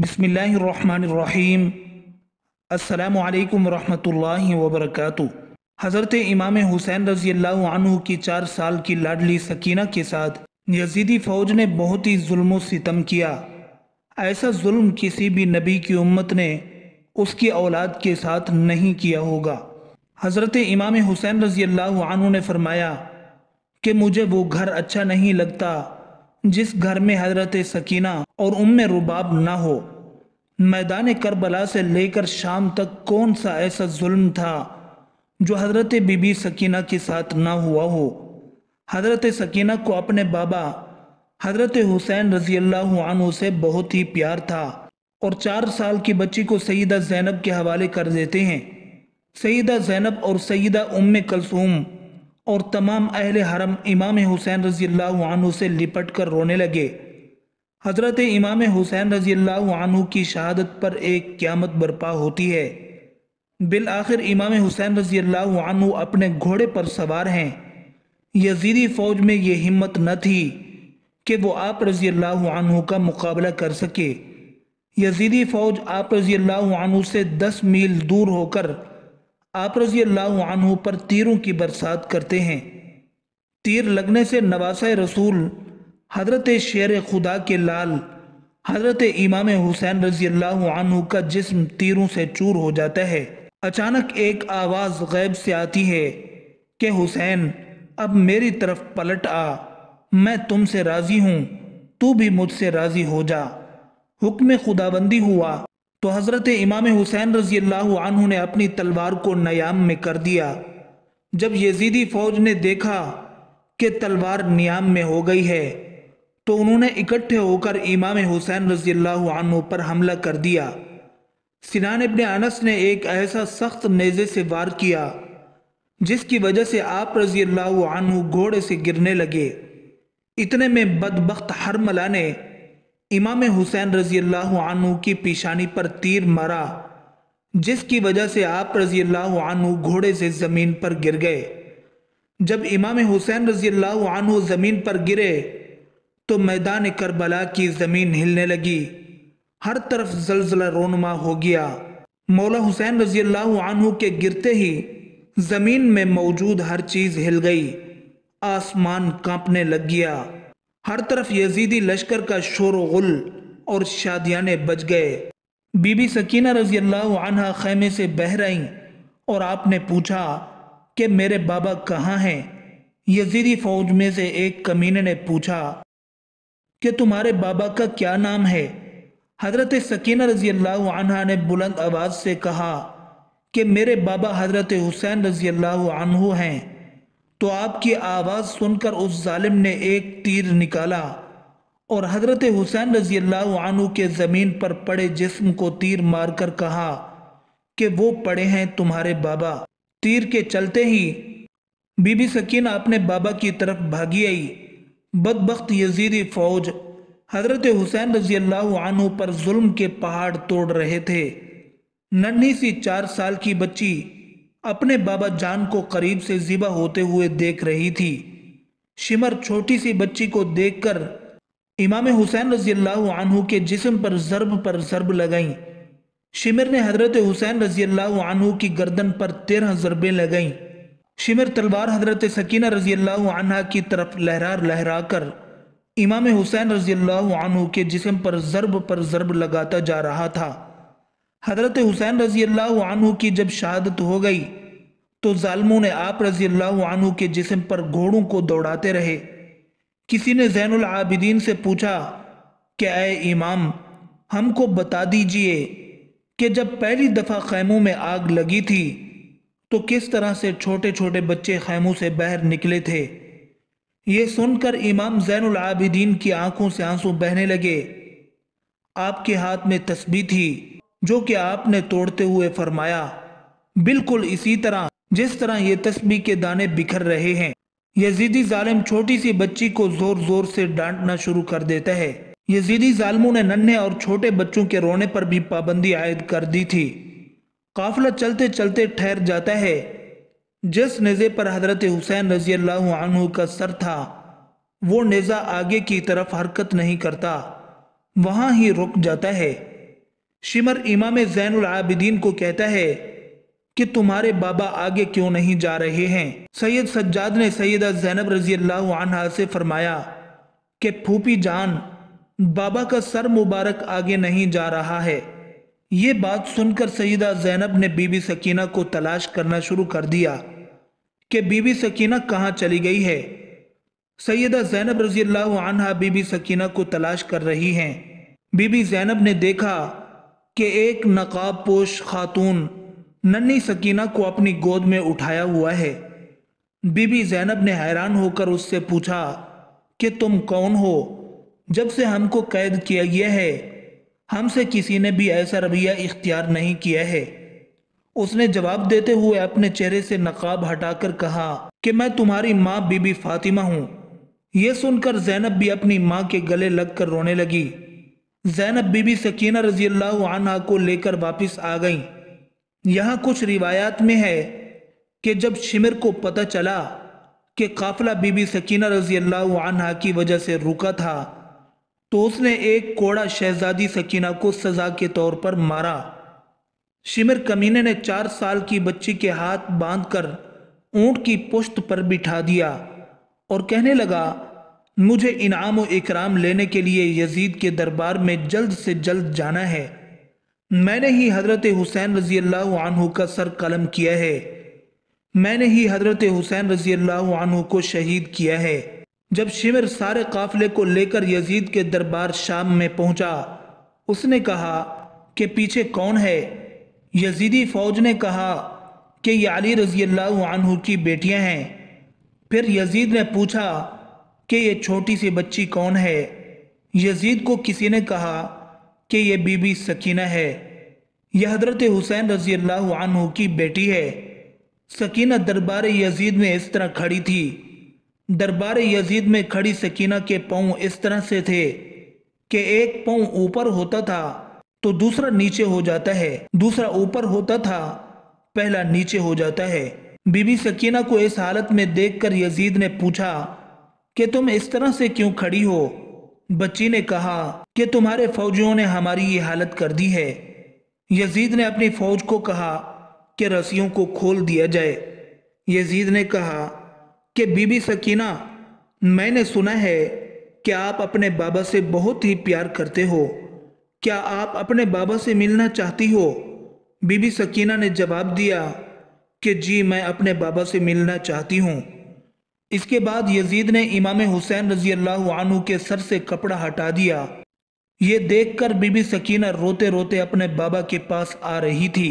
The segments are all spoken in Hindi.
बसमीम् अल्लाम वरहमल वबरक हज़रत इमाम हुसैन रजी अल्लाह की चार साल की लाडली सकीना के साथ यजीदी फ़ौज ने बहुत ही जुल्म सितम किया ऐसा जुल्म किसी भी नबी की उम्मत ने उसकी औलाद के साथ नहीं किया होगा हज़रत इमाम हुसैन रजी अल्लाह ने फरमाया कि मुझे वो घर अच्छा नहीं लगता जिस घर में हजरत सकीना और उम रुबाब ना हो मैदान करबला से लेकर शाम तक कौन सा ऐसा जुल्म था जो हजरत बीबी सकीना के साथ ना हुआ हो हजरत सकीना को अपने बाबा हजरत हुसैन रजी अल्लाह से बहुत ही प्यार था और चार साल की बच्ची को सईदा जैनब के हवाले कर देते हैं सईदा जैनब और सईदा उम कलसूम और तमाम अहल हरम इमाम हुसैन रजी अल्लाह से लिपट कर रोने लगे हज़रत इमाम हुसैन रजी अल्लाह की शहादत पर एक क्यामत बर्पा होती है बिल आखिर इमाम हुसैन रजी अल्लाह अपने घोड़े पर सवार हैं यजीदी फ़ौज में ये हिम्मत न थी कि वो आप रजी अल्लाह का मुकाबला कर सके यजीदी फ़ौज आप रजी अल्लाह से दस मील दूर होकर आप रजी अल्लाह पर तीरों की बरसात करते हैं तीर लगने से नवासा रसूल हजरत शेर खुदा के लाल हजरत इमाम हुसैन रजी अल्लाह का जिस्म तीरों से चूर हो जाता है अचानक एक आवाज़ गैब से आती है कि हुसैन अब मेरी तरफ पलट आ मैं तुमसे राज़ी हूँ तू भी मुझसे राज़ी हो जा हुक्म खुदाबंदी हुआ तो हज़रत इमाम हुसैन रजी अल्लाह ने अपनी तलवार को नयाम में कर दिया जब यजीदी फौज ने देखा कि तलवार नियाम में हो गई है तो उन्होंने इकट्ठे होकर इमाम हुसैन रजी अल्लाह पर हमला कर दिया सिनान इबन अनस ने एक ऐसा सख्त नेज़े से वार किया जिसकी वजह से आप रजी अल्लाह घोड़े से गिरने लगे इतने में बदबخت हरमला ने इमाम हुसैन रजी अल्लाह की पेशानी पर तीर मरा जिसकी वजह से आप रजी अल्लाह घोड़े से ज़मीन पर गिर गए जब इमाम हुसैन रजी अल्लाह ज़मीन पर गिरे तो मैदान करबला की ज़मीन हिलने लगी हर तरफ जलजला रोनमा हो गया मौला हुसैन रजी अल्लाह के गिरते ही ज़मीन में मौजूद हर चीज़ हिल गई आसमान कांपने लग गया हर तरफ यजीदी लश्कर का शोर गुल और शादियाने बज गए बीबी सकीना रजी अल्लाह खैमे से बह रही और आपने पूछा कि मेरे बाबा कहाँ हैं यजीदी फौज में से एक कमीने ने पूछा कि तुम्हारे बाबा का क्या नाम है हजरत सकीना रजी अल्लाह ने बुलंद आवाज़ से कहा कि मेरे बाबा हजरत हुसैन रजी अल्लाह हैं तो आपकी आवाज़ सुनकर उस जालिम ने एक तीर निकाला और हजरत हुसैन रजी अल्लाह के ज़मीन पर पड़े जिस्म को तीर मारकर कहा कि वो पड़े हैं तुम्हारे बाबा तीर के चलते ही बीबी सकीन अपने बाबा की तरफ भागी आई बदबخت यजीदी फौज हजरत हुसैन रजी अल्लाह पर जुल्म के पहाड़ तोड़ रहे थे नन्ही सी चार साल की बच्ची अपने बाबा जान को करीब से ज़िबा होते हुए देख रही थी शिमर छोटी सी बच्ची को देखकर इमाम हुसैन रजील्लाहु के जिस्म पर जरब पर जरब लगाई शिमर ने हजरत हुसैन रजील्लाहु अनहु की गर्दन पर तेरह ज़रबे लगाई शिमर तलवार हजरत सकीना रजील्लाहु अनहा की तरफ लहरा लहरा कर इमाम हुसैन रजील्लाहु अनहु के जिस्म पर जरब पर जरब लगाता जा रहा था हज़रत हुसैन रज़ी अल्लाह की जब शहादत हो गई तो जालमों ने आप रज़ी अल्लाह के जिसम पर घोड़ों को दौड़ाते रहे किसी ने जैनुल आबिदीन से पूछा कि अय इमाम हमको बता दीजिए कि जब पहली दफ़ा खैमों में आग लगी थी तो किस तरह से छोटे छोटे बच्चे खैमों से बाहर निकले थे ये सुनकर इमाम जैनुल आबिदीन की आंखों से आंसू बहने लगे आपके हाथ में तस्बी थी जो कि आपने तोड़ते हुए फरमाया बिल्कुल इसी तरह जिस तरह ये तस्बी के दाने बिखर रहे हैं यजीदी जालिम छोटी सी बच्ची को जोर जोर से डांटना शुरू कर देता है यजीदी जालमों ने नन्हे और छोटे बच्चों के रोने पर भी पाबंदी आयद कर दी थी काफिला चलते चलते ठहर जाता है जिस नेज़े पर हजरत हुसैन रजी अल्लाह का सर था वो नेज़ा आगे की तरफ हरकत नहीं करता वहाँ ही रुक जाता है शिमर इमाम जैन आबिदीन को कहता है कि तुम्हारे बाबा आगे क्यों नहीं जा रहे हैं सैयद सज्जाद ने सैदा जैनब रजी अल्लाह से फरमाया कि फूपी जान बाबा का सर मुबारक आगे नहीं जा रहा है ये बात सुनकर सईदा जैनब ने बीबी सकीना को तलाश करना शुरू कर दिया कि बीबी सकीना कहाँ चली गई है सैदा जैनब रजी अल्लाह बीबी सकीना को तलाश कर रही हैं बीबी जैनब ने देखा कि एक नकाब पोश खातून नन्ही सकीना को अपनी गोद में उठाया हुआ है बीबी जैनब ने हैरान होकर उससे पूछा कि तुम कौन हो जब से हमको कैद किया गया है हमसे किसी ने भी ऐसा रवैया इख्तियार नहीं किया है उसने जवाब देते हुए अपने चेहरे से नकाब हटाकर कहा कि मैं तुम्हारी माँ बीबी फातिमा हूँ यह सुनकर जैनब भी अपनी माँ के गले लगकर रोने लगी जैनब बीबी सकीना रजी अल्लाह को लेकर वापस आ गई यहाँ कुछ रिवायात में है कि जब शिमर को पता चला कि काफिला बीबी सकीना रजी अल्लाह की वजह से रुका था तो उसने एक कोड़ा शहजादी सकीना को सज़ा के तौर पर मारा शिमिर कमीने ने चार साल की बच्ची के हाथ बांधकर ऊंट की पुश्त पर बिठा दिया और कहने लगा मुझे इनाम इकराम लेने के लिए यजीद के दरबार में जल्द से जल्द जाना है मैंने ही हजरत हुसैन रजी अल्लाह का सर कलम किया है मैंने ही हजरत हुसैन रजी अल्लाह को शहीद किया है जब शिविर सारे काफले को लेकर यजीद के दरबार शाम में पहुंचा उसने कहा कि पीछे कौन है यजीदी फौज ने कहा कि ये अली रजी अल्लाह की बेटियां हैं फिर यजीद ने पूछा कि यह छोटी सी बच्ची कौन है यजीद को किसी ने कहा कि यह बीबी सकीना है यह हजरत हुसैन रजी अल्लाह की बेटी है सकीना दरबार यजीद में इस तरह खड़ी थी दरबार यजीद में खड़ी सकीना के पाँव इस तरह से थे कि एक पाँव ऊपर होता था तो दूसरा नीचे हो जाता है दूसरा ऊपर होता था पहला नीचे हो जाता है बीबी सकीना को इस हालत में देखकर यजीद ने पूछा कि तुम इस तरह से क्यों खड़ी हो बच्ची ने कहा कि तुम्हारे फौजियों ने हमारी ये हालत कर दी है यजीद ने अपनी फौज को कहा कि रस्सियों को खोल दिया जाए यजीद ने कहा कि बीबी सकीना मैंने सुना है कि आप अपने बाबा से बहुत ही प्यार करते हो क्या आप अपने बाबा से मिलना चाहती हो बीबी सकीना ने जवाब दिया कि जी मैं अपने बाबा से मिलना चाहती हूँ इसके बाद यजीद ने इमाम हुसैन रजी अल्लाह के सर से कपड़ा हटा दिया ये देखकर बीबी सकीना रोते रोते अपने बाबा के पास आ रही थी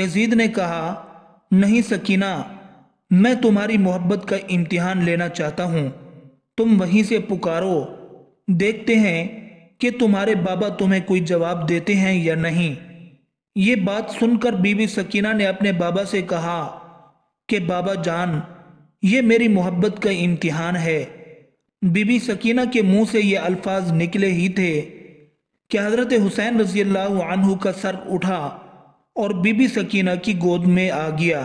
यजीद ने कहा नहीं सकीना मैं तुम्हारी मोहब्बत का इम्तिहान लेना चाहता हूँ तुम वहीं से पुकारो देखते हैं कि तुम्हारे बाबा तुम्हें कोई जवाब देते हैं या नहीं ये बात सुनकर बीबी सकीना ने अपने बाबा से कहा कि बाबा जान ये मेरी मोहब्बत का इम्तिहान है बीबी सकीना के मुंह से ये अल्फाज निकले ही थे कि हज़रत हुसैन रजी अल्लाह का सर उठा और बीबी सकीना की गोद में आ गया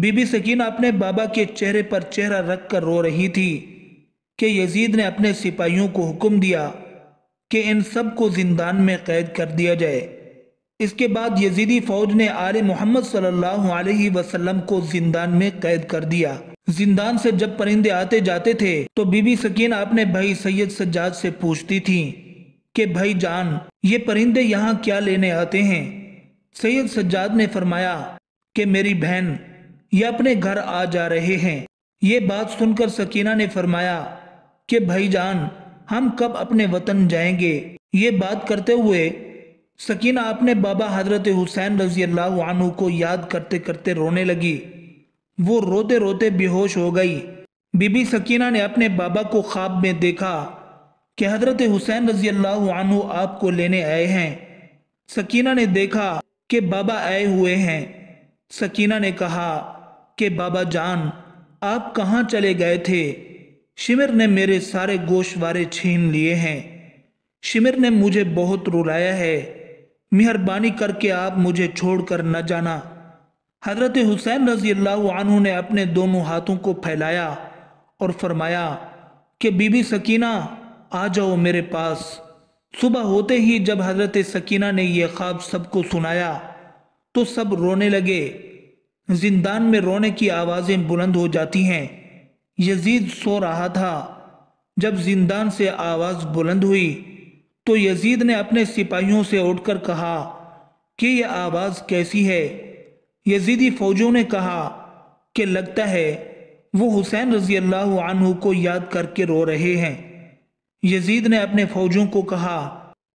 बीबी सकीना अपने बाबा के चेहरे पर चेहरा रख कर रो रही थी कि यजीद ने अपने सिपाहियों को हुक्म दिया कि इन सब को जिंदान में कैद कर दिया जाए इसके बाद यजीदी फौज ने आल मोहम्मद सल्लल्लाहु अलैहि वसल्लम को जिंदान में कैद कर दिया जिंदान से जब परिंदे आते जाते थे तो बीबी सकीन अपने भाई सैयद सज्जाद से पूछती थी कि भाई जान ये परिंदे यहाँ क्या लेने आते हैं सैयद सज्जाद ने फरमाया कि मेरी बहन ये अपने घर आ जा रहे हैं ये बात सुनकर सकीना ने फरमाया कि भाई जान हम कब अपने वतन जाएंगे ये बात करते हुए सकीना अपने बाबा हजरत हुसैन रजी अल्लाह को याद करते करते रोने लगी वो रोते रोते बेहोश हो गई बीबी सकीना ने अपने बाबा को ख्वाब में देखा कि हजरत हुसैन रजी अल्लाह आपको लेने आए हैं सकीना ने देखा कि बाबा आए हुए हैं सकीना ने कहा कि बाबा जान आप कहाँ चले गए थे शिमिर ने मेरे सारे गोशवारे छीन लिए हैं शिमिर ने मुझे बहुत रुलाया है मेहरबानी करके आप मुझे छोड़कर न जाना हजरत हुसैन रजी अल्लाह ने अपने दोनों हाथों को फैलाया और फरमाया कि बीबी सकीना आ जाओ मेरे पास सुबह होते ही जब हजरत सकीना ने यह ख्वाब सबको सुनाया तो सब रोने लगे जिंदान में रोने की आवाज़ें बुलंद हो जाती हैं यजीद सो रहा था जब जिंदान से आवाज़ बुलंद हुई तो यजीद ने अपने सिपाहियों से उठकर कहा कि यह आवाज़ कैसी है यजीदी फौजों ने कहा कि लगता है वो हुसैन रजी अल्लाह आनहू को याद करके रो रहे हैं यजीद ने अपने फौजों को कहा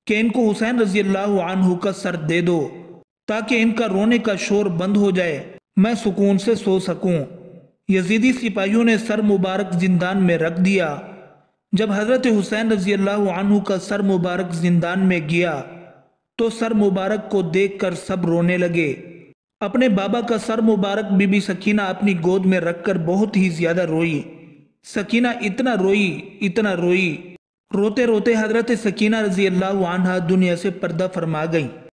कि इनको हुसैन रजी अल्लाह आनू का सर दे दो ताकि इनका रोने का शोर बंद हो जाए मैं सुकून से सो सकूं। यजीदी सिपाहियों ने सर मुबारक जिंदान में रख दिया जब हज़रत हुसैन रजी अल्लाह का सर मुबारक जिंदान में गया तो सर मुबारक को देखकर सब रोने लगे अपने बाबा का सर मुबारक बीबी सकीना अपनी गोद में रखकर बहुत ही ज़्यादा रोई सकीना इतना रोई इतना रोई रोते रोते हजरत सकीना रजी अल्लाह दुनिया से पर्दा फरमा गई